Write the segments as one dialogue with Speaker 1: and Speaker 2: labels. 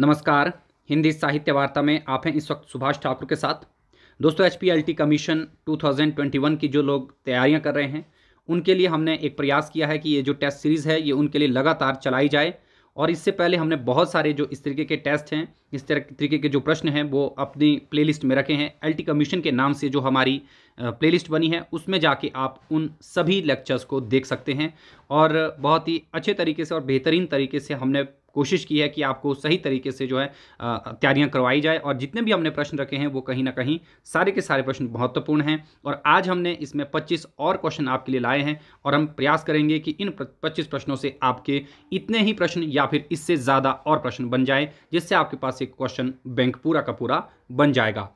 Speaker 1: नमस्कार हिंदी साहित्य वार्ता में आप हैं इस वक्त सुभाष ठाकुर के साथ दोस्तों एच कमीशन 2021 की जो लोग तैयारियां कर रहे हैं उनके लिए हमने एक प्रयास किया है कि ये जो टेस्ट सीरीज़ है ये उनके लिए लगातार चलाई जाए और इससे पहले हमने बहुत सारे जो इस तरीके के टेस्ट हैं इस तरीके के जो प्रश्न हैं वो अपनी प्ले में रखे हैं एल कमीशन के नाम से जो हमारी प्ले बनी है उसमें जाके आप उन सभी लेक्चर्स को देख सकते हैं और बहुत ही अच्छे तरीके से और बेहतरीन तरीके से हमने कोशिश की है कि आपको सही तरीके से जो है तैयारियाँ करवाई जाए और जितने भी हमने प्रश्न रखे हैं वो कहीं ना कहीं सारे के सारे प्रश्न महत्वपूर्ण हैं और आज हमने इसमें पच्चीस और क्वेश्चन आपके लिए लाए हैं और हम प्रयास करेंगे कि इन पच्चीस प्रश्नों से आपके इतने ही प्रश्न या फिर इससे ज़्यादा और प्रश्न बन जाए जिससे आपके पास एक क्वेश्चन बैंक पूरा का पूरा बन जाएगा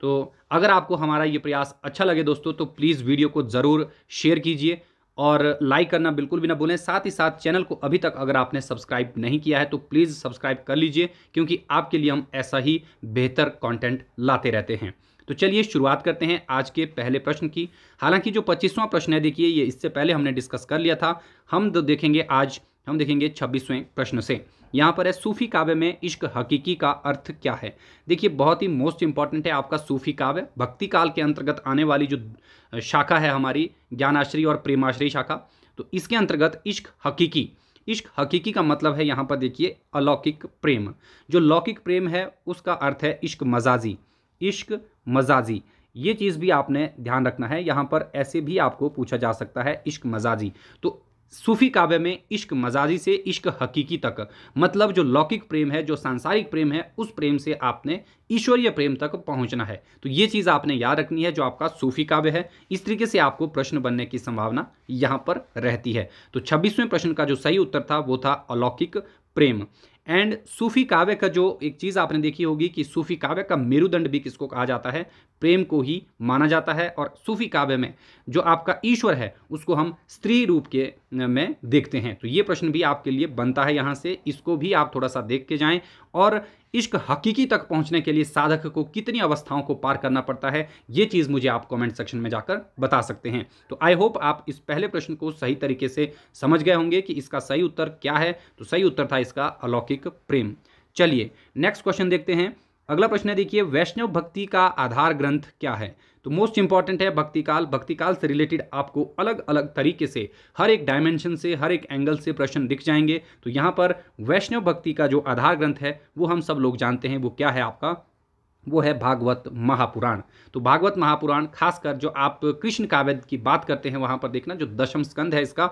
Speaker 1: तो अगर आपको हमारा ये प्रयास अच्छा लगे दोस्तों तो प्लीज़ वीडियो को ज़रूर शेयर कीजिए और लाइक करना बिल्कुल भी ना भूलें साथ ही साथ चैनल को अभी तक अगर आपने सब्सक्राइब नहीं किया है तो प्लीज़ सब्सक्राइब कर लीजिए क्योंकि आपके लिए हम ऐसा ही बेहतर कंटेंट लाते रहते हैं तो चलिए शुरुआत करते हैं आज के पहले प्रश्न की हालांकि जो पच्चीसवां प्रश्न है देखिए ये इससे पहले हमने डिस्कस कर लिया था हम तो देखेंगे आज हम देखेंगे छब्बीसवें प्रश्न से यहाँ पर है सूफ़ी काव्य में इश्क हकीकी का अर्थ क्या है देखिए बहुत ही मोस्ट इंपॉर्टेंट है आपका सूफ़ी काव्य भक्ति काल के अंतर्गत आने वाली जो शाखा है हमारी ज्ञानाश्री और प्रेमाश्री शाखा तो इसके अंतर्गत इश्क हकीकी इश्क हकीकी का मतलब है यहाँ पर देखिए अलौकिक प्रेम जो लौकिक प्रेम है उसका अर्थ है इश्क मजाजी इश्क मजाजी ये चीज़ भी आपने ध्यान रखना है यहाँ पर ऐसे भी आपको पूछा जा सकता है इश्क मजाजी तो सूफी काव्य में इश्क मजाजी से इश्क हकीकी तक मतलब जो लौकिक प्रेम है जो सांसारिक प्रेम है उस प्रेम से आपने ईश्वरीय प्रेम तक पहुंचना है तो ये चीज़ आपने याद रखनी है जो आपका सूफी काव्य है इस तरीके से आपको प्रश्न बनने की संभावना यहाँ पर रहती है तो छब्बीसवें प्रश्न का जो सही उत्तर था वो था अलौकिक प्रेम एंड सूफी काव्य का जो एक चीज़ आपने देखी होगी कि सूफी काव्य का मेरुदंड भी किसको कहा जाता है प्रेम को ही माना जाता है और सूफी काव्य में जो आपका ईश्वर है उसको हम स्त्री रूप के में देखते हैं तो ये प्रश्न भी आपके लिए बनता है यहाँ से इसको भी आप थोड़ा सा देख के जाएं और इश्क हकीकी तक पहुंचने के लिए साधक को कितनी अवस्थाओं को पार करना पड़ता है ये चीज़ मुझे आप कमेंट सेक्शन में जाकर बता सकते हैं तो आई होप आप इस पहले प्रश्न को सही तरीके से समझ गए होंगे कि इसका सही उत्तर क्या है तो सही उत्तर था इसका अलौकिक प्रेम चलिए नेक्स्ट क्वेश्चन देखते हैं अगला प्रश्न देखिए वैष्णव भक्ति का आधार ग्रंथ क्या है तो मोस्ट इंपॉर्टेंट है भक्ति काल भक्ति काल से रिलेटेड आपको अलग अलग तरीके से हर एक डायमेंशन से हर एक एंगल से प्रश्न दिख जाएंगे तो यहाँ पर वैष्णव भक्ति का जो आधार ग्रंथ है वो हम सब लोग जानते हैं वो क्या है आपका वो है भागवत महापुराण तो भागवत महापुराण खासकर जो आप कृष्ण काव्य की बात करते हैं वहाँ पर देखना जो दशम स्कंद है इसका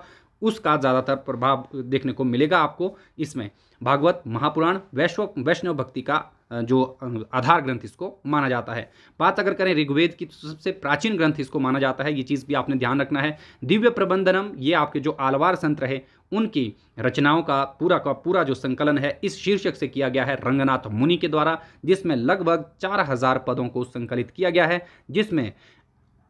Speaker 1: उसका ज़्यादातर प्रभाव देखने को मिलेगा आपको इसमें भागवत महापुराण वैश्व वैष्णव भक्ति का जो आधार ग्रंथ इसको माना जाता है बात अगर करें ऋग्वेद की तो सबसे प्राचीन ग्रंथ इसको माना जाता है ये चीज़ भी आपने ध्यान रखना है दिव्य प्रबंधनम ये आपके जो आलवार संत रहे उनकी रचनाओं का पूरा का पूरा जो संकलन है इस शीर्षक से किया गया है रंगनाथ मुनि के द्वारा जिसमें लगभग चार हजार पदों को संकलित किया गया है जिसमें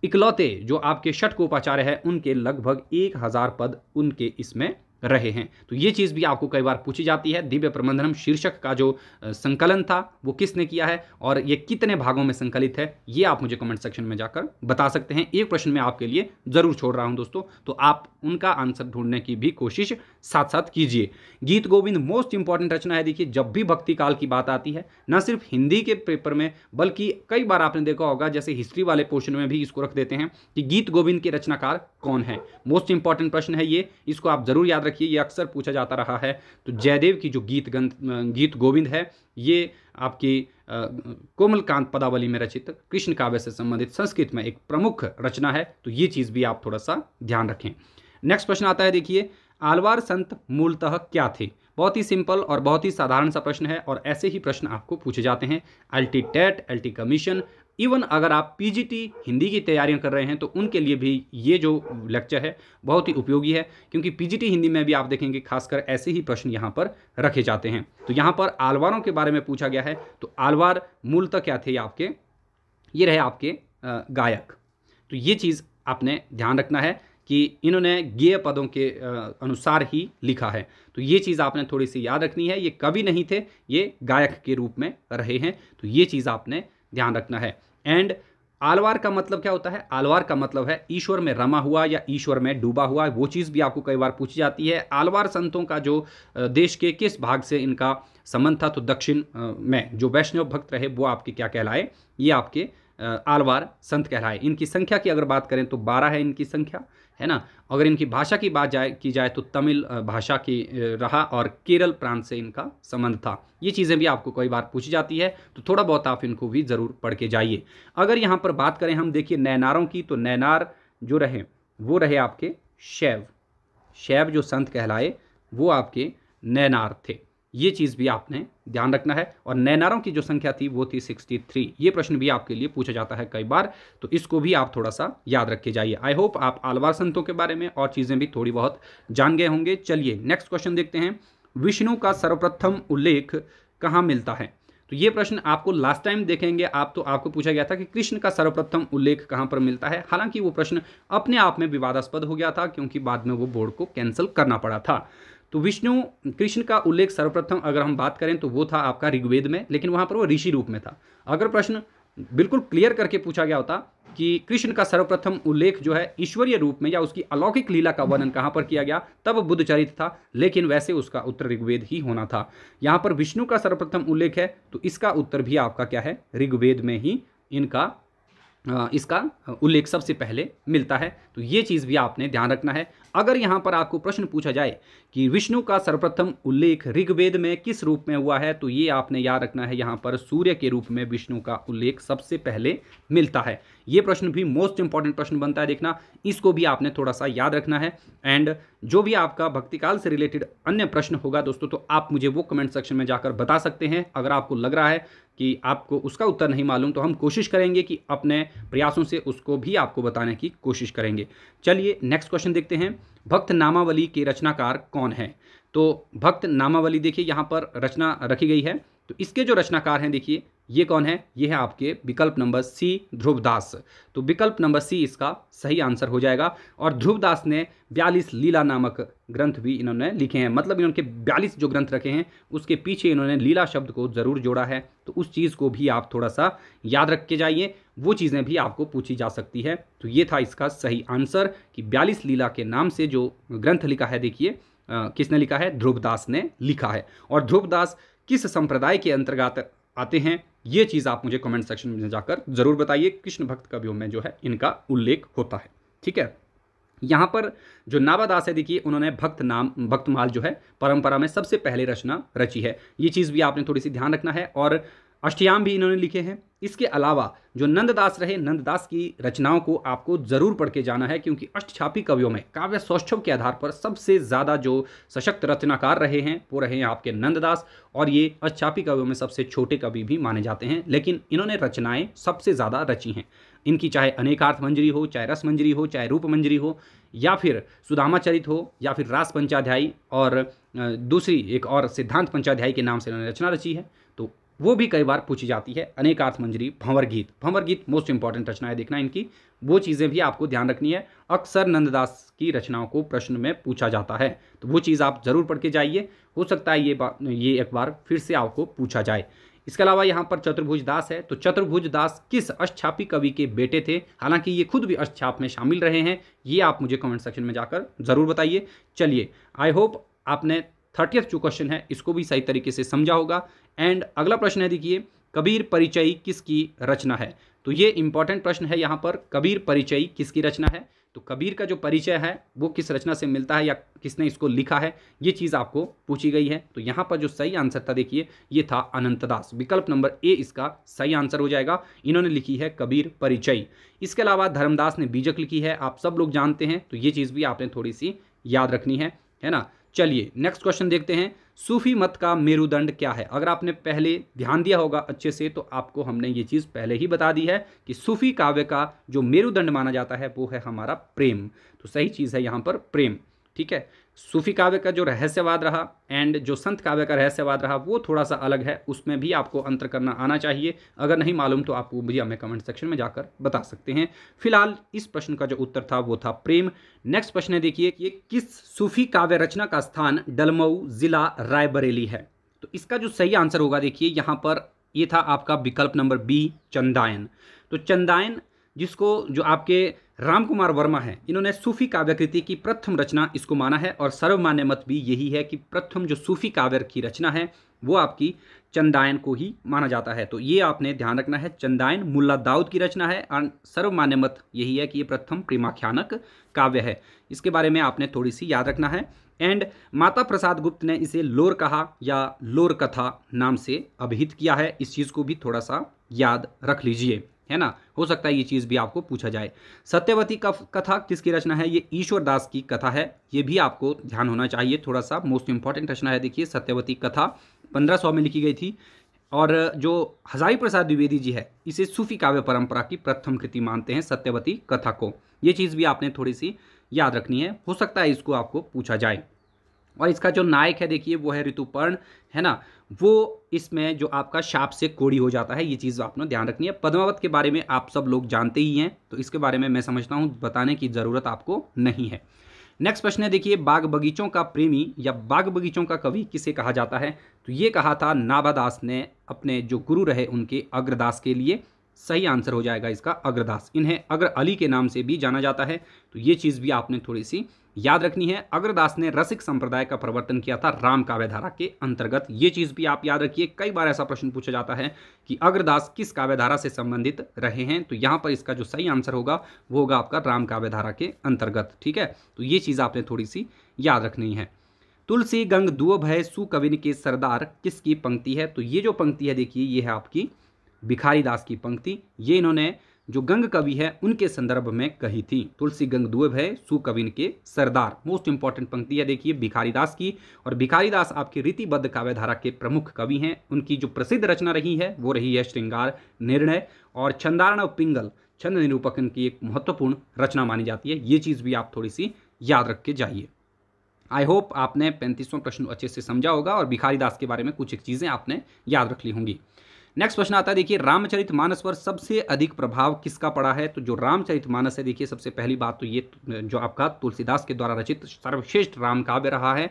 Speaker 1: इकलौते जो आपके उपाचार्य है उनके लगभग एक हज़ार पद उनके इसमें रहे हैं तो ये चीज़ भी आपको कई बार पूछी जाती है दिव्य प्रबंधनम शीर्षक का जो संकलन था वो किसने किया है और ये कितने भागों में संकलित है ये आप मुझे कमेंट सेक्शन में जाकर बता सकते हैं एक प्रश्न मैं आपके लिए ज़रूर छोड़ रहा हूँ दोस्तों तो आप उनका आंसर ढूंढने की भी कोशिश साथ साथ कीजिए गीत गोविंद मोस्ट इंपॉर्टेंट रचना है देखिए जब भी भक्ति काल की बात आती है न सिर्फ हिंदी के पेपर में बल्कि कई बार आपने देखा होगा जैसे हिस्ट्री वाले पोर्शन में भी इसको रख देते हैं कि गीत गोविंद के रचनाकार कौन है मोस्ट इंपॉर्टेंट प्रश्न है ये इसको आप जरूर याद रख रखिए ये अक्सर पूछा जाता रहा है तो जयदेव की जो गीत गंत गीत गोविंद है ये आपकी कोमलकांत पदावली में रचित कृष्ण काव्य से संबंधित संस्कृत में एक प्रमुख रचना है तो ये चीज़ भी आप थोड़ा सा ध्यान रखें नेक्स्ट प्रश्न आता है देखिए आलवार संत मूलतः क्या थे बहुत ही सिंपल और बहुत ही साधारण सा प्रश्न है और ऐसे ही प्रश्न आपको पूछे जाते हैं L T TET L T commission even अगर आप पीजीटी हिंदी की तैयारियां कर रहे हैं तो उनके लिए भी ये जो लेक्चर है बहुत ही उपयोगी है क्योंकि पीजीटी हिंदी में भी आप देखेंगे खासकर ऐसे ही प्रश्न यहाँ पर रखे जाते हैं तो यहाँ पर आलवारों के बारे में पूछा गया है तो आलवार मूलतः क्या थे आपके ये रहे आपके गायक तो ये चीज़ आपने ध्यान रखना है कि इन्होंने गेय पदों के अनुसार ही लिखा है तो ये चीज़ आपने थोड़ी सी याद रखनी है ये कवि नहीं थे ये गायक के रूप में रहे हैं तो ये चीज़ आपने ध्यान रखना है एंड आलवार का मतलब क्या होता है आलवार का मतलब है ईश्वर में रमा हुआ या ईश्वर में डूबा हुआ वो चीज़ भी आपको कई बार पूछी जाती है आलवार संतों का जो देश के किस भाग से इनका संबंध था तो दक्षिण में जो वैष्णव भक्त रहे वो आपके क्या कहलाए ये आपके आलवार संत कहलाए इनकी संख्या की अगर बात करें तो बारह है इनकी संख्या है ना अगर इनकी भाषा की बात जाए की जाए तो तमिल भाषा की रहा और केरल प्रांत से इनका संबंध था ये चीज़ें भी आपको कई बार पूछी जाती है तो थोड़ा बहुत आप इनको भी ज़रूर पढ़ के जाइए अगर यहाँ पर बात करें हम देखिए नैनारों की तो नैनार जो रहे वो रहे आपके शैव शैव जो संत कहलाए वो आपके नैनार थे ये चीज़ भी आपने ध्यान रखना है और नैनारों की जो संख्या थी वो थी 63 ये प्रश्न भी आपके लिए पूछा जाता है कई बार तो इसको भी आप थोड़ा सा याद रखे जाइए आई होप आप आलवार संतों के बारे में और चीज़ें भी थोड़ी बहुत जान गए होंगे चलिए नेक्स्ट क्वेश्चन देखते हैं विष्णु का सर्वप्रथम उल्लेख कहाँ मिलता है तो ये प्रश्न आपको लास्ट टाइम देखेंगे आप तो आपको पूछा गया था कि कृष्ण का सर्वप्रथम उल्लेख कहाँ पर मिलता है हालांकि वो प्रश्न अपने आप में विवादास्पद हो गया था क्योंकि बाद में वो बोर्ड को कैंसिल करना पड़ा था तो विष्णु कृष्ण का उल्लेख सर्वप्रथम अगर हम बात करें तो वो था आपका ऋग्वेद में लेकिन वहाँ पर वो ऋषि रूप में था अगर प्रश्न बिल्कुल क्लियर करके पूछा गया होता कि कृष्ण का सर्वप्रथम उल्लेख जो है ईश्वरीय रूप में या उसकी अलौकिक लीला का वर्णन कहाँ पर किया गया तब बुद्ध चरित था लेकिन वैसे उसका उत्तर ऋग्वेद ही होना था यहाँ पर विष्णु का सर्वप्रथम उल्लेख है तो इसका उत्तर भी आपका क्या है ऋग्वेद में ही इनका इसका उल्लेख सबसे पहले मिलता है तो ये चीज़ भी आपने ध्यान रखना है अगर यहाँ पर आपको प्रश्न पूछा जाए कि विष्णु का सर्वप्रथम उल्लेख ऋग्वेद में किस रूप में हुआ है तो ये आपने याद रखना है यहाँ पर सूर्य के रूप में विष्णु का उल्लेख सबसे पहले मिलता है ये प्रश्न भी मोस्ट इंपॉर्टेंट प्रश्न बनता है देखना इसको भी आपने थोड़ा सा याद रखना है एंड जो भी आपका भक्तिकाल से रिलेटेड अन्य प्रश्न होगा दोस्तों तो आप मुझे वो कमेंट सेक्शन में जाकर बता सकते हैं अगर आपको लग रहा है कि आपको उसका उत्तर नहीं मालूम तो हम कोशिश करेंगे कि अपने प्रयासों से उसको भी आपको बताने की कोशिश करेंगे चलिए नेक्स्ट क्वेश्चन देखते हैं भक्त नामावली के रचनाकार कौन है तो भक्त नामावली देखिए यहाँ पर रचना रखी गई है तो इसके जो रचनाकार हैं देखिए ये कौन है ये है आपके विकल्प नंबर सी ध्रुवदास तो विकल्प नंबर सी इसका सही आंसर हो जाएगा और ध्रुवदास ने बयालीस लीला नामक ग्रंथ भी इन्होंने लिखे हैं मतलब इन्होंने बयालीस जो ग्रंथ रखे हैं उसके पीछे इन्होंने लीला शब्द को ज़रूर जोड़ा है तो उस चीज़ को भी आप थोड़ा सा याद रख के जाइए वो चीज़ें भी आपको पूछी जा सकती है तो ये था इसका सही आंसर कि बयालीस लीला के नाम से जो ग्रंथ लिखा है देखिए किसने लिखा है ध्रुवदास ने लिखा है और ध्रुवदास किस संप्रदाय के अंतर्गत आते हैं ये चीज़ आप मुझे कमेंट सेक्शन में जाकर ज़रूर बताइए कृष्ण भक्त कवियों में जो है इनका उल्लेख होता है ठीक है यहाँ पर जो नाबादास है देखिए उन्होंने भक्त नाम भक्तमाल जो है परंपरा में सबसे पहले रचना रची है ये चीज़ भी आपने थोड़ी सी ध्यान रखना है और अष्टयाम भी इन्होंने लिखे हैं इसके अलावा जो नंददास रहे नंददास की रचनाओं को आपको ज़रूर पढ़ के जाना है क्योंकि अष्टछापी कवियों में काव्य सौष्ठव के आधार पर सबसे ज़्यादा जो सशक्त रचनाकार रहे हैं वो रहे हैं आपके नंददास और ये अष्टछापी कवियों में सबसे छोटे कवि भी माने जाते हैं लेकिन इन्होंने रचनाएँ सबसे ज़्यादा रची हैं इनकी चाहे अनेकार्थ मंजरी हो चाहे रस मंजरी हो चाहे रूप मंजरी हो या फिर सुदामाचरित हो या फिर रास पंचाध्यायी और दूसरी एक और सिद्धांत पंचाध्यायी के नाम से इन्होंने रचना रची है वो भी कई बार पूछी जाती है अनेकार्थ मंजरी भंवर गीत भंवर गीत मोस्ट इंपॉर्टेंट रचनाएं देखना इनकी वो चीज़ें भी आपको ध्यान रखनी है अक्सर नंददास की रचनाओं को प्रश्न में पूछा जाता है तो वो चीज़ आप ज़रूर पढ़ के जाइए हो सकता है ये ये एक बार फिर से आपको पूछा जाए इसके अलावा यहाँ पर चतुर्भुज दास है तो चतुर्भुज दास किस अष्टापी कवि के बेटे थे हालांकि ये खुद भी अष्टाप में शामिल रहे हैं ये आप मुझे कमेंट सेक्शन में जाकर ज़रूर बताइए चलिए आई होप आपने थर्टियथ जो क्वेश्चन है इसको भी सही तरीके से समझा होगा एंड अगला प्रश्न है देखिए कबीर परिचय किसकी रचना है तो ये इंपॉर्टेंट प्रश्न है यहाँ पर कबीर परिचय किसकी रचना है तो कबीर का जो परिचय है वो किस रचना से मिलता है या किसने इसको लिखा है ये चीज़ आपको पूछी गई है तो यहाँ पर जो सही आंसर था देखिए ये था अनंतदास विकल्प नंबर ए इसका सही आंसर हो जाएगा इन्होंने लिखी है कबीर परिचय इसके अलावा धर्मदास ने बीजक लिखी है आप सब लोग जानते हैं तो ये चीज़ भी आपने थोड़ी सी याद रखनी है है ना चलिए नेक्स्ट क्वेश्चन देखते हैं सूफी मत का मेरुदंड क्या है अगर आपने पहले ध्यान दिया होगा अच्छे से तो आपको हमने ये चीज़ पहले ही बता दी है कि सूफी काव्य का जो मेरुदंड माना जाता है वो है हमारा प्रेम तो सही चीज़ है यहाँ पर प्रेम ठीक है सूफी काव्य का जो रहस्यवाद रहा एंड जो संत काव्य का रहस्यवाद रहा वो थोड़ा सा अलग है उसमें भी आपको अंतर करना आना चाहिए अगर नहीं मालूम तो आप वो भी हमें कमेंट सेक्शन में जाकर बता सकते हैं फिलहाल इस प्रश्न का जो उत्तर था वो था प्रेम नेक्स्ट प्रश्न है देखिए कि किस सूफी काव्य रचना का स्थान डलमऊ जिला रायबरेली है तो इसका जो सही आंसर होगा देखिए यहाँ पर ये था आपका विकल्प नंबर बी चंदायन तो चंदायन जिसको जो आपके राम कुमार वर्मा हैं इन्होंने सूफी काव्यकृति की प्रथम रचना इसको माना है और सर्वमान्य मत भी यही है कि प्रथम जो सूफी काव्य की रचना है वो आपकी चंदायन को ही माना जाता है तो ये आपने ध्यान रखना है चंदायन मुल्ला दाऊद की रचना है और सर्वमान्य मत यही है कि ये प्रथम प्रेमाख्यानक काव्य है इसके बारे में आपने थोड़ी सी याद रखना है एंड माता प्रसाद गुप्त ने इसे लोर कहा या लोर कथा नाम से अभिहित किया है इस चीज़ को भी थोड़ा सा याद रख लीजिए है ना हो सकता है ये चीज़ भी आपको पूछा जाए सत्यवती कथा किसकी रचना है ये ईश्वरदास की कथा है ये भी आपको ध्यान होना चाहिए थोड़ा सा मोस्ट इंपॉर्टेंट रचना है देखिए सत्यवती कथा पंद्रह में लिखी गई थी और जो हजारी प्रसाद द्विवेदी जी है इसे सूफी काव्य परंपरा की प्रथम कृति मानते हैं सत्यवती कथा को ये चीज़ भी आपने थोड़ी सी याद रखनी है हो सकता है इसको आपको पूछा जाए और इसका जो नायक है देखिए वो है ऋतुपर्ण है ना वो इसमें जो आपका शाप से कोड़ी हो जाता है ये चीज़ आपने ध्यान रखनी है पद्मावत के बारे में आप सब लोग जानते ही हैं तो इसके बारे में मैं समझता हूँ बताने की ज़रूरत आपको नहीं है नेक्स्ट प्रश्न है देखिए बाग बगीचों का प्रेमी या बाग बगीचों का कवि किसे कहा जाता है तो ये कहा था नाभादास ने अपने जो गुरु रहे उनके अग्रदास के लिए सही आंसर हो जाएगा इसका अग्रदास इन्हें अग्र अली के नाम से भी जाना जाता है तो ये चीज़ भी आपने थोड़ी सी याद रखनी है अग्रदास ने रसिक संप्रदाय का प्रवर्तन किया था राम काव्यधारा के अंतर्गत ये चीज़ भी आप याद रखिए कई बार ऐसा प्रश्न पूछा जाता है कि अग्रदास किस काव्यधारा से संबंधित रहे हैं तो यहां पर इसका जो सही आंसर होगा वो होगा आपका राम काव्यधारा के अंतर्गत ठीक है तो ये चीज़ आपने थोड़ी सी याद रखनी है तुलसी गंग दुअ भय सुकविन के सरदार किसकी पंक्ति है तो ये जो पंक्ति है देखिए ये है आपकी भिखारी दास की पंक्ति ये इन्होंने जो गंग कवि है उनके संदर्भ में कही थी तुलसी गंग दुए भय सुकविन के सरदार मोस्ट इंपॉर्टेंट पंक्ति है देखिए भिखारी दास की और भिखारी दास आपकी रीतिबद्ध काव्यधारा के प्रमुख कवि हैं उनकी जो प्रसिद्ध रचना रही है वो रही है श्रृंगार निर्णय और छंदारणव पिंगल छंद निरूपकन की एक महत्वपूर्ण रचना मानी जाती है ये चीज़ भी आप थोड़ी सी याद रख के जाइए आई होप आपने पैंतीसवां प्रश्न अच्छे से समझा होगा और भिखारी दास के बारे में कुछ एक चीज़ें आपने याद रख ली होंगी नेक्स्ट प्रश्न आता है देखिए रामचरित मानस पर सबसे अधिक प्रभाव किसका पड़ा है तो जो रामचरित मानस है देखिए सबसे पहली बात तो ये जो आपका तुलसीदास के द्वारा रचित सर्वश्रेष्ठ राम काव्य रहा है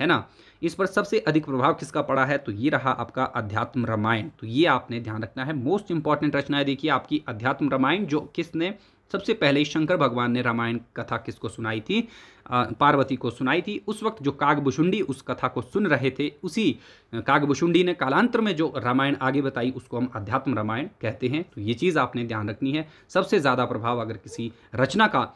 Speaker 1: है ना इस पर सबसे अधिक प्रभाव किसका पड़ा है तो ये रहा आपका अध्यात्म रामायण तो ये आपने ध्यान रखना है मोस्ट इंपॉर्टेंट रचना है देखिए आपकी अध्यात्म रामायण जो किसने सबसे पहले शंकर भगवान ने रामायण कथा किसको सुनाई थी पार्वती को सुनाई थी उस वक्त जो कागभुषुंडी उस कथा को सुन रहे थे उसी कागभुषुंडी ने कालांतर में जो रामायण आगे बताई उसको हम अध्यात्म रामायण कहते हैं तो ये चीज़ आपने ध्यान रखनी है सबसे ज़्यादा प्रभाव अगर किसी रचना का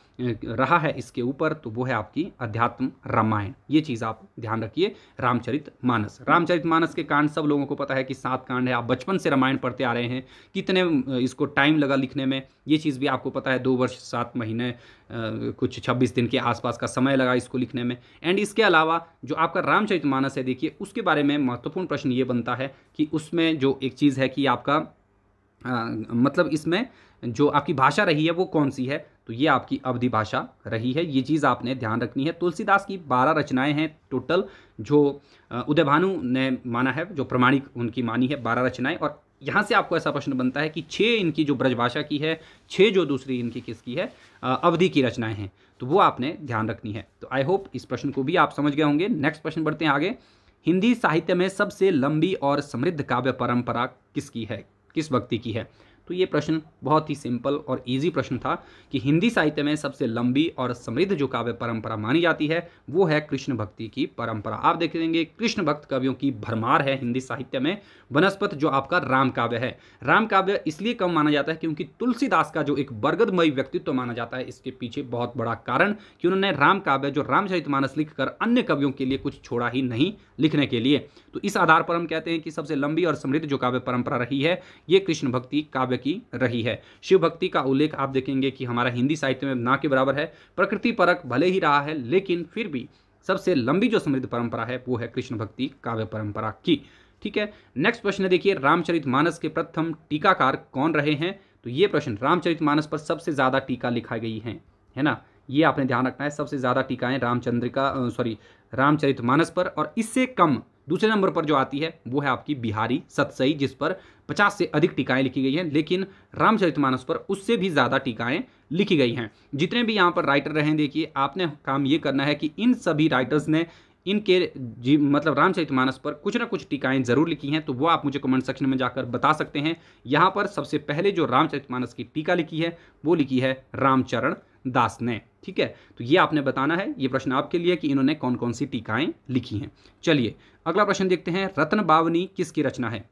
Speaker 1: रहा है इसके ऊपर तो वो है आपकी अध्यात्म रामायण ये चीज़ आप ध्यान रखिए रामचरित मानस रामचरित मानस के कांड सब लोगों को पता है कि सात कांड है आप बचपन से रामायण पढ़ते आ रहे हैं कितने इसको टाइम लगा लिखने में ये चीज़ भी आपको पता है दो वर्ष सात महीने कुछ 26 दिन के आसपास का समय लगा इसको लिखने में एंड इसके अलावा जो आपका रामचरित मानस है देखिए उसके बारे में महत्वपूर्ण प्रश्न ये बनता है कि उसमें जो एक चीज़ है कि आपका आ, मतलब इसमें जो आपकी भाषा रही है वो कौन सी है तो ये आपकी अवधि भाषा रही है ये चीज़ आपने ध्यान रखनी है तुलसीदास की बारह रचनाएं हैं टोटल जो उदय भानु ने माना है जो प्रमाणिक उनकी मानी है बारह रचनाएं और यहाँ से आपको ऐसा प्रश्न बनता है कि छः इनकी जो ब्रजभाषा की है छः जो दूसरी इनकी किसकी है अवधि की रचनाएं हैं तो वो आपने ध्यान रखनी है तो आई होप इस प्रश्न को भी आप समझ गए होंगे नेक्स्ट प्रश्न बढ़ते हैं आगे हिंदी साहित्य में सबसे लंबी और समृद्ध काव्य परंपरा किसकी है किस व्यक्ति की है तो ये प्रश्न बहुत ही सिंपल और इजी प्रश्न था कि हिंदी साहित्य में सबसे लंबी और समृद्ध जो काव्य परंपरा मानी जाती है वो है कृष्ण भक्ति की परंपरा आप देखेंगे कृष्ण भक्त कवियों की भरमार है हिंदी साहित्य में वनस्पत जो आपका राम काव्य है राम काव्य इसलिए कम माना जाता है क्योंकि तुलसीदास का जो एक बरगदमय व्यक्तित्व तो माना जाता है इसके पीछे बहुत बड़ा कारण कि उन्होंने राम काव्य जो मानस लिखकर अन्य कवियों के लिए कुछ छोड़ा ही नहीं लिखने के लिए तो इस आधार पर हम कहते हैं कि सबसे लंबी और समृद्ध जो काव्य परंपरा रही है ये कृष्ण भक्ति काव्य की रही है शिव भक्ति का उल्लेख आप देखेंगे कि हमारा हिंदी साहित्य में ना के बराबर है प्रकृति परक भले ही रहा है लेकिन फिर भी सबसे लंबी जो समृद्ध परंपरा है वो है कृष्ण भक्ति काव्य परंपरा की ठीक है नेक्स्ट प्रश्न देखिए रामचरित मानस के प्रथम टीकाकार कौन रहे हैं तो ये प्रश्न रामचरित मानस पर सबसे ज़्यादा टीका लिखाई गई हैं है ना ये आपने ध्यान रखना है सबसे ज़्यादा टीकाएं रामचंद्र का सॉरी रामचरित मानस पर और इससे कम दूसरे नंबर पर जो आती है वो है आपकी बिहारी सतसई जिस पर 50 से अधिक टीकाएं लिखी गई हैं लेकिन रामचरितमानस पर उससे भी ज़्यादा टीकाएं लिखी गई हैं जितने भी यहाँ पर राइटर रहे देखिए आपने काम ये करना है कि इन सभी राइटर्स ने इनके जी मतलब रामचरितमानस पर कुछ ना कुछ टीकाएं जरूर लिखी हैं तो वो आप मुझे कमेंट सेक्शन में जाकर बता सकते हैं यहाँ पर सबसे पहले जो रामचरितमानस की टीका लिखी है वो लिखी है रामचरण दास ने ठीक है तो ये आपने बताना है ये प्रश्न आपके लिए कि इन्होंने कौन कौन सी टीकाएं लिखी हैं चलिए अगला प्रश्न देखते हैं रत्न बावनी किसकी रचना है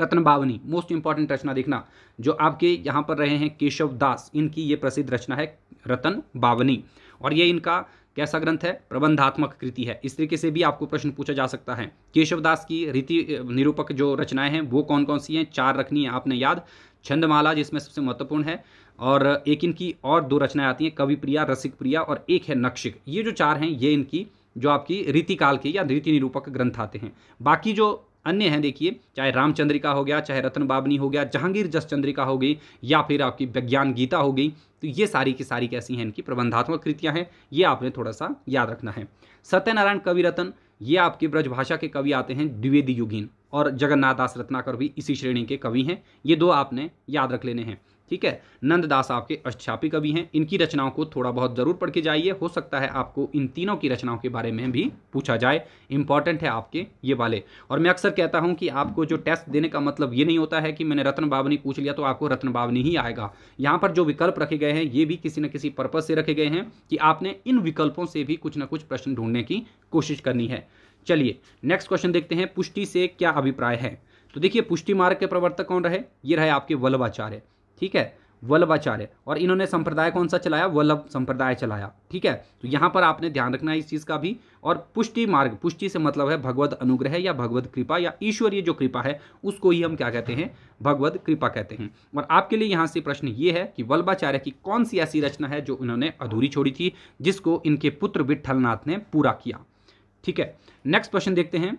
Speaker 1: रत्न बावनी मोस्ट इंपॉर्टेंट रचना देखना जो आपके यहां पर रहे हैं केशव दास इनकी ये प्रसिद्ध रचना है रतन बावनी और ये इनका कैसा ग्रंथ है प्रबंधात्मक कृति है इस तरीके से भी आपको प्रश्न पूछा जा सकता है केशवदास की रीति निरूपक जो रचनाएं हैं वो कौन कौन सी हैं चार रखनी है आपने याद छंदमाला जिसमें सबसे महत्वपूर्ण है और एक इनकी और दो रचनाएं आती हैं कवि प्रिया रसिक प्रिया और एक है नक्षिक ये जो चार हैं ये इनकी जो आपकी रीतिकाल के या रीति निरूपक ग्रंथ आते हैं बाकी जो अन्य हैं देखिए चाहे रामचंद्रिका हो गया चाहे रतन बाबनी हो गया जहांगीर जस चंद्रिका हो गई या फिर आपकी विज्ञान गीता हो गई तो ये सारी की सारी कैसी हैं इनकी प्रबंधात्मक कृतियाँ हैं ये आपने थोड़ा सा याद रखना है सत्यनारायण कवि रतन ये आपके ब्रजभाषा के कवि आते हैं द्विवेदी युगीन और जगन्नाथ दास रत्नाकर भी इसी श्रेणी के कवि हैं ये दो आपने याद रख लेने हैं ठीक है नंददास आपके अष्टापी कवि हैं इनकी रचनाओं को थोड़ा बहुत ज़रूर पढ़ के जाइए हो सकता है आपको इन तीनों की रचनाओं के बारे में भी पूछा जाए इंपॉर्टेंट है आपके ये वाले और मैं अक्सर कहता हूँ कि आपको जो टेस्ट देने का मतलब ये नहीं होता है कि मैंने रत्न बावनी पूछ लिया तो आपको रत्न बावनी ही आएगा यहाँ पर जो विकल्प रखे गए हैं ये भी किसी न किसी पर्पज़ से रखे गए हैं कि आपने इन विकल्पों से भी कुछ ना कुछ प्रश्न ढूंढने की कोशिश करनी है चलिए नेक्स्ट क्वेश्चन देखते हैं पुष्टि से क्या अभिप्राय है तो देखिए पुष्टि मार्ग के प्रवर्तक कौन रहे ये रहे आपके वल्लभाचार्य ठीक है वल्लभाचार्य और इन्होंने संप्रदाय कौन सा चलाया वल्लभ संप्रदाय चलाया ठीक है तो यहाँ पर आपने ध्यान रखना है इस चीज़ का भी और पुष्टि मार्ग पुष्टि से मतलब है भगवत अनुग्रह या भगवत कृपा या ईश्वरीय जो कृपा है उसको ही हम क्या कहते हैं भगवत कृपा कहते हैं और आपके लिए यहाँ से प्रश्न ये है कि वल्लभाचार्य की कौन सी ऐसी रचना है जो उन्होंने अधूरी छोड़ी थी जिसको इनके पुत्र विट्ठलनाथ ने पूरा किया ठीक है नेक्स्ट क्वेश्चन देखते हैं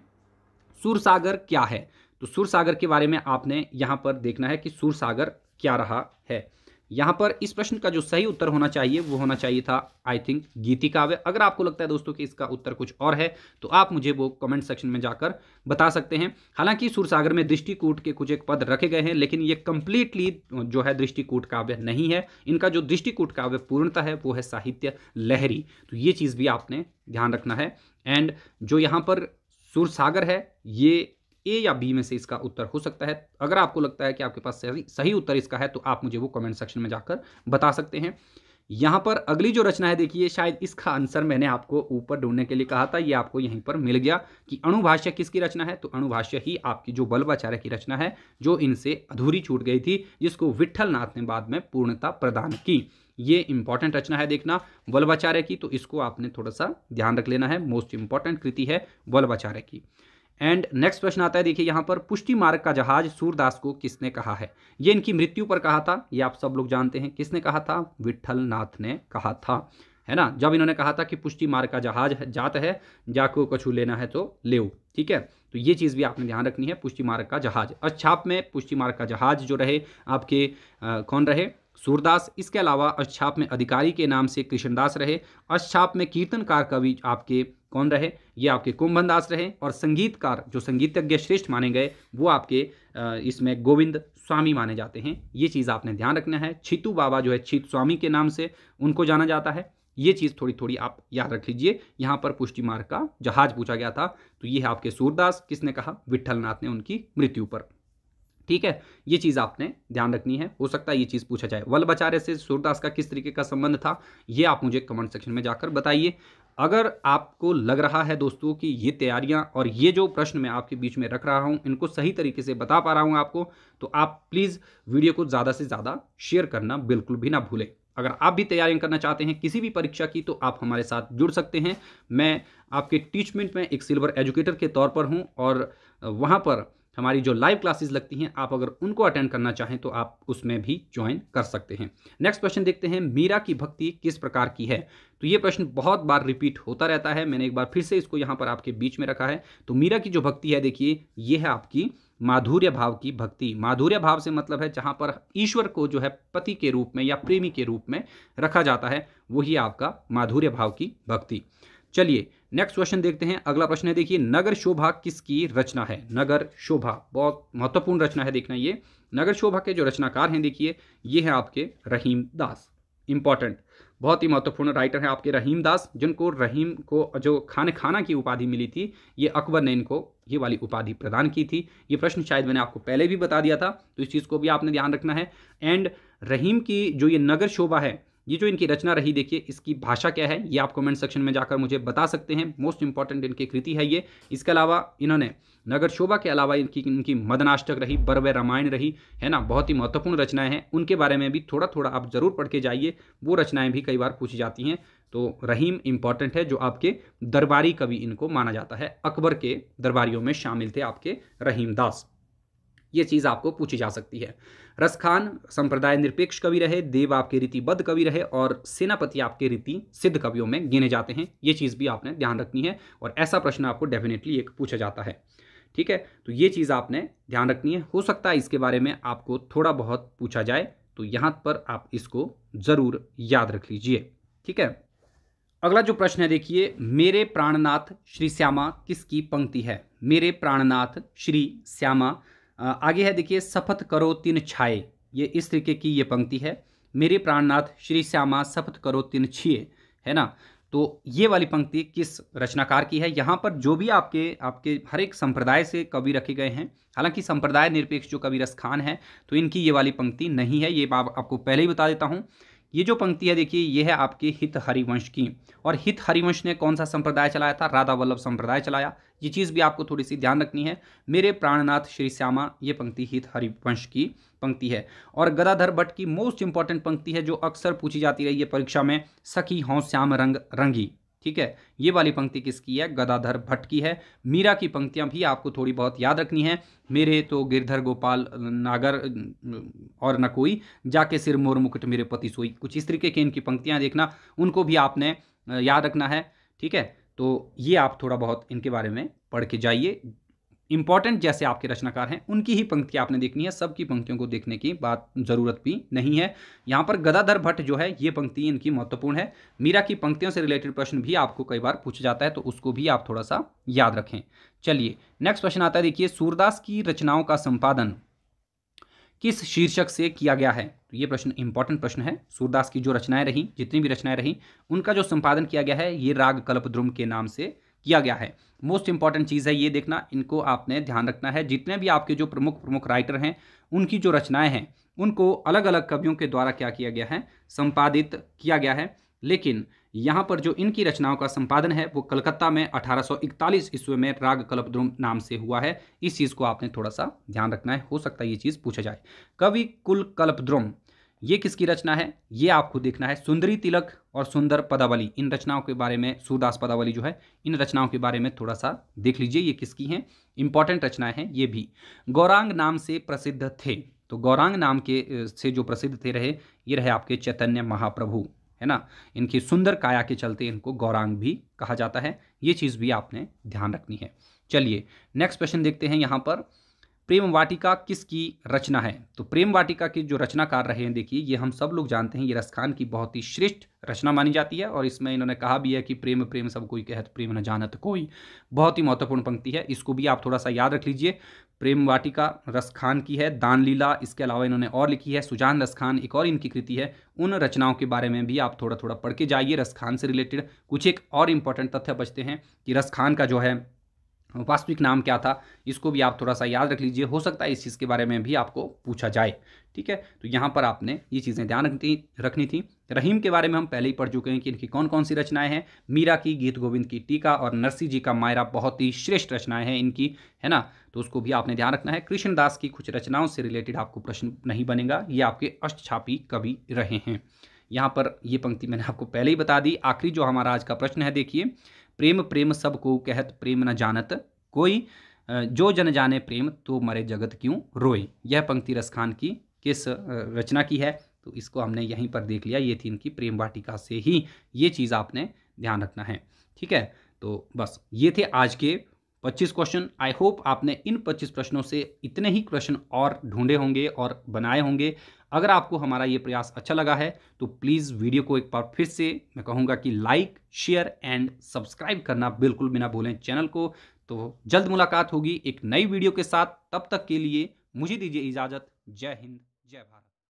Speaker 1: सूरसागर क्या है तो सूरसागर के बारे में आपने यहाँ पर देखना है कि सूरसागर क्या रहा है यहाँ पर इस प्रश्न का जो सही उत्तर होना चाहिए वो होना चाहिए था आई थिंक गीति काव्य अगर आपको लगता है दोस्तों कि इसका उत्तर कुछ और है तो आप मुझे वो कमेंट सेक्शन में जाकर बता सकते हैं हालांकि सुरसागर में दृष्टिकूट के कुछ एक पद रखे गए हैं लेकिन ये कंप्लीटली जो है दृष्टिकूट काव्य नहीं है इनका जो दृष्टिकूट काव्य पूर्णता है वो है साहित्य लहरी तो ये चीज़ भी आपने ध्यान रखना है एंड जो यहाँ पर सुरसागर है ये ए या बी में से इसका उत्तर हो सकता है अगर आपको लगता है कि आपके पास सही सही उत्तर इसका है तो आप मुझे वो कमेंट सेक्शन में जाकर बता सकते हैं यहाँ पर अगली जो रचना है देखिए शायद इसका आंसर मैंने आपको ऊपर ढूंढने के लिए कहा था ये आपको यहीं पर मिल गया कि अणुभाष्य किसकी रचना है तो अणुभाष्य ही आपकी जो बल्बाचार्य की रचना है जो इनसे अधूरी छूट गई थी जिसको विठल नाथ ने बाद में पूर्णता प्रदान की ये इंपॉर्टेंट रचना है देखना वल्लभाचार्य की तो इसको आपने थोड़ा सा ध्यान रख लेना है मोस्ट इंपॉर्टेंट कृति है वल्लभाचार्य की एंड नेक्स्ट क्वेश्चन आता है देखिए यहाँ पर पुष्टि मार्ग का जहाज सूरदास को किसने कहा है ये इनकी मृत्यु पर कहा था ये आप सब लोग जानते हैं किसने कहा था विठल नाथ ने कहा था है ना जब इन्होंने कहा था कि पुष्टि मार्ग का जहाज जात है जाको कछु लेना है तो ले ठीक है तो ये चीज़ भी आपने ध्यान रखनी है पुष्टि मार्ग का जहाज अच्छाप में पुष्टि मार्ग का जहाज जो रहे आपके आ, कौन रहे सूरदास इसके अलावा अच्छाप में अधिकारी के नाम से कृष्णदास रहे अच्छाप में कीर्तनकार कवि आपके कौन रहे ये आपके कुंभनदास रहे और संगीतकार जो संगीतज्ञ श्रेष्ठ माने गए वो आपके इसमें गोविंद स्वामी माने जाते हैं ये चीज़ आपने ध्यान रखना है छितू बाबा जो है छित स्वामी के नाम से उनको जाना जाता है ये चीज़ थोड़ी थोड़ी आप याद रख लीजिए यहाँ पर पुष्टि मार्ग का जहाज पूछा गया था तो ये है आपके सूरदास किसने कहा विट्ठलनाथ ने उनकी मृत्यु पर ठीक है ये चीज़ आपने ध्यान रखनी है हो सकता है ये चीज़ पूछा जाए वल्लभाचार्य से सूरदास का किस तरीके का संबंध था ये आप मुझे कमेंट सेक्शन में जाकर बताइए अगर आपको लग रहा है दोस्तों कि ये तैयारियां और ये जो प्रश्न मैं आपके बीच में रख रहा हूं इनको सही तरीके से बता पा रहा हूं आपको तो आप प्लीज़ वीडियो को ज़्यादा से ज़्यादा शेयर करना बिल्कुल भी ना भूलें अगर आप भी तैयारियां करना चाहते हैं किसी भी परीक्षा की तो आप हमारे साथ जुड़ सकते हैं मैं आपके टीचमेंट में एक सिल्वर एजुकेटर के तौर पर हूँ और वहाँ पर हमारी जो लाइव क्लासेस लगती हैं आप अगर उनको अटेंड करना चाहें तो आप उसमें भी ज्वाइन कर सकते हैं नेक्स्ट क्वेश्चन देखते हैं मीरा की भक्ति किस प्रकार की है तो ये प्रश्न बहुत बार रिपीट होता रहता है मैंने एक बार फिर से इसको यहाँ पर आपके बीच में रखा है तो मीरा की जो भक्ति है देखिए ये है आपकी माधुर्य भाव की भक्ति माधुर्य भाव से मतलब है जहाँ पर ईश्वर को जो है पति के रूप में या प्रेमी के रूप में रखा जाता है वही आपका माधुर्य भाव की भक्ति चलिए नेक्स्ट क्वेश्चन देखते हैं अगला प्रश्न है देखिए नगर शोभा किसकी रचना है नगर शोभा बहुत महत्वपूर्ण रचना है देखना ये नगर शोभा के जो रचनाकार हैं देखिए ये है आपके रहीम दास इंपॉर्टेंट बहुत ही महत्वपूर्ण राइटर हैं आपके रहीम दास जिनको रहीम को जो खान खाना की उपाधि मिली थी ये अकबर ने इनको ये वाली उपाधि प्रदान की थी ये प्रश्न शायद मैंने आपको पहले भी बता दिया था तो इस चीज़ को भी आपने ध्यान रखना है एंड रहीम की जो ये नगर शोभा है ये जो इनकी रचना रही देखिए इसकी भाषा क्या है ये आप कमेंट सेक्शन में जाकर मुझे बता सकते हैं मोस्ट इंपॉर्टेंट इनकी कृति है ये इसके अलावा इन्होंने नगर शोभा के अलावा इनकी इनकी मदनाष्टक रही बरव रामायण रही है ना बहुत ही महत्वपूर्ण रचनाएं हैं उनके बारे में भी थोड़ा थोड़ा आप ज़रूर पढ़ के जाइए वो रचनाएं भी कई बार पूछी जाती हैं तो रहीम इम्पॉर्टेंट है जो आपके दरबारी कवि इनको माना जाता है अकबर के दरबारियों में शामिल थे आपके रहीम दास ये चीज़ आपको पूछी जा सकती है रस खान संप्रदाय निरपेक्ष कवि रहे देव आपके रीतिबद्ध कवि रहे और सेनापति आपके रीति सिद्ध कवियों में गिने जाते हैं ये चीज़ भी आपने ध्यान रखनी है और ऐसा प्रश्न आपको डेफिनेटली एक पूछा जाता है ठीक है तो ये चीज़ आपने ध्यान रखनी है हो सकता है इसके बारे में आपको थोड़ा बहुत पूछा जाए तो यहां पर आप इसको ज़रूर याद रख लीजिए ठीक है अगला जो प्रश्न है देखिए मेरे प्राणनाथ श्री श्यामा किसकी पंक्ति है मेरे प्राणनाथ श्री श्यामा आगे है देखिए शपथ करो तीन छाए ये इस तरीके की ये पंक्ति है मेरे प्राणनाथ श्री श्यामा शपथ करो तीन छिए है ना तो ये वाली पंक्ति किस रचनाकार की है यहाँ पर जो भी आपके आपके हर एक संप्रदाय से कवि रखे गए हैं हालांकि संप्रदाय निरपेक्ष जो कवि रस खान है तो इनकी ये वाली पंक्ति नहीं है ये आप, आपको पहले ही बता देता हूँ ये जो पंक्ति है देखिए ये है आपकी हित हरिवंश की और हित हरिवंश ने कौन सा संप्रदाय चलाया था राधा वल्लभ संप्रदाय चलाया ये चीज़ भी आपको थोड़ी सी ध्यान रखनी है मेरे प्राणनाथ श्री श्यामा ये पंक्ति हित हरिवंश की पंक्ति है और गदाधर भट्ट की मोस्ट इंपॉर्टेंट पंक्ति है जो अक्सर पूछी जाती रही है परीक्षा में सखी हों श्याम रंग रंगी ठीक है ये वाली पंक्ति किसकी है गदाधर भट्ट की है मीरा की पंक्तियाँ भी आपको थोड़ी बहुत याद रखनी है मेरे तो गिरधर गोपाल नागर और न कोई जाके सिर मोर मुकुट मेरे पति सोई कुछ इस तरीके की इनकी पंक्तियाँ देखना उनको भी आपने याद रखना है ठीक है तो ये आप थोड़ा बहुत इनके बारे में पढ़ के जाइए इंपॉर्टेंट जैसे आपके रचनाकार हैं उनकी ही पंक्ति आपने देखनी है सबकी पंक्तियों को देखने की बात जरूरत भी नहीं है यहाँ पर गदाधर भट्ट जो है ये पंक्ति इनकी महत्वपूर्ण है मीरा की पंक्तियों से रिलेटेड प्रश्न भी आपको कई बार पूछा जाता है तो उसको भी आप थोड़ा सा याद रखें चलिए नेक्स्ट प्रश्न आता है देखिए सूरदास की रचनाओं का संपादन किस शीर्षक से किया गया है तो ये प्रश्न इंपॉर्टेंट प्रश्न है सूरदास की जो रचनाएं रहीं जितनी भी रचनाएं रहीं उनका जो संपादन किया गया है ये राग कल्पद्रुम के नाम से किया गया है मोस्ट इंपॉर्टेंट चीज़ है ये देखना इनको आपने ध्यान रखना है जितने भी आपके जो प्रमुख प्रमुख राइटर हैं उनकी जो रचनाएं हैं उनको अलग अलग कवियों के द्वारा क्या किया गया है संपादित किया गया है लेकिन यहाँ पर जो इनकी रचनाओं का संपादन है वो कलकत्ता में 1841 ईस्वी में राग कल्पद्रुम नाम से हुआ है इस चीज़ को आपने थोड़ा सा ध्यान रखना है हो सकता है ये चीज़ पूछा जाए कवि कुल कल्पद्रुम ये किसकी रचना है ये आपको देखना है सुंदरी तिलक और सुंदर पदावली इन रचनाओं के बारे में सूरदास पदावली जो है इन रचनाओं के बारे में थोड़ा सा देख लीजिए ये किसकी हैं इंपॉर्टेंट रचनाएं हैं ये भी गौरांग नाम से प्रसिद्ध थे तो गौरांग नाम के से जो प्रसिद्ध थे रहे ये रहे आपके चैतन्य महाप्रभु है ना इनकी सुंदर काया के चलते इनको गौरांग भी कहा जाता है ये चीज़ भी आपने ध्यान रखनी है चलिए नेक्स्ट क्वेश्चन देखते हैं यहाँ पर प्रेम वाटिका किसकी रचना है तो प्रेम वाटिका के जो रचनाकार रहे हैं देखिए ये हम सब लोग जानते हैं ये रसखान की बहुत ही श्रेष्ठ रचना मानी जाती है और इसमें इन्होंने कहा भी है कि प्रेम प्रेम सब कोई कहत प्रेम न जानत कोई बहुत ही महत्वपूर्ण पंक्ति है इसको भी आप थोड़ा सा याद रख लीजिए प्रेम वाटिका रसखान की है दान लीला इसके अलावा इन्होंने और लिखी है सुजान रसखान एक और इनकी कृति है उन रचनाओं के बारे में भी आप थोड़ा थोड़ा पढ़ के जाइए रसखान से रिलेटेड कुछ एक और इम्पॉर्टेंट तथ्य बचते हैं कि रसखान का जो है वास्तविक नाम क्या था इसको भी आप थोड़ा सा याद रख लीजिए हो सकता है इस चीज़ के बारे में भी आपको पूछा जाए ठीक है तो यहाँ पर आपने ये चीज़ें ध्यान रखनी रखनी थी रहीम के बारे में हम पहले ही पढ़ चुके हैं कि इनकी कौन कौन सी रचनाएं हैं मीरा की गीत गोविंद की टीका और नरसी जी का मायरा बहुत ही श्रेष्ठ रचनाएं हैं इनकी है ना तो उसको भी आपने ध्यान रखना है कृष्णदास की कुछ रचनाओं से रिलेटेड आपको प्रश्न नहीं बनेगा ये आपके अष्टछापी कवि रहे हैं यहाँ पर ये पंक्ति मैंने आपको पहले ही बता दी आखिरी जो हमारा आज का प्रश्न है देखिए प्रेम प्रेम सब को कहत प्रेम न जानत कोई जो जन जाने प्रेम तो मरे जगत क्यों रोए यह पंक्ति रसखान की किस रचना की है तो इसको हमने यहीं पर देख लिया ये थी इनकी प्रेम वाटिका से ही ये चीज़ आपने ध्यान रखना है ठीक है तो बस ये थे आज के 25 क्वेश्चन आई होप आपने इन 25 प्रश्नों से इतने ही क्वेश्चन और ढूंढे होंगे और बनाए होंगे अगर आपको हमारा ये प्रयास अच्छा लगा है तो प्लीज़ वीडियो को एक बार फिर से मैं कहूँगा कि लाइक शेयर एंड सब्सक्राइब करना बिल्कुल बिना भूलें चैनल को तो जल्द मुलाकात होगी एक नई वीडियो के साथ तब तक के लिए मुझे दीजिए इजाज़त जय हिंद जय भारत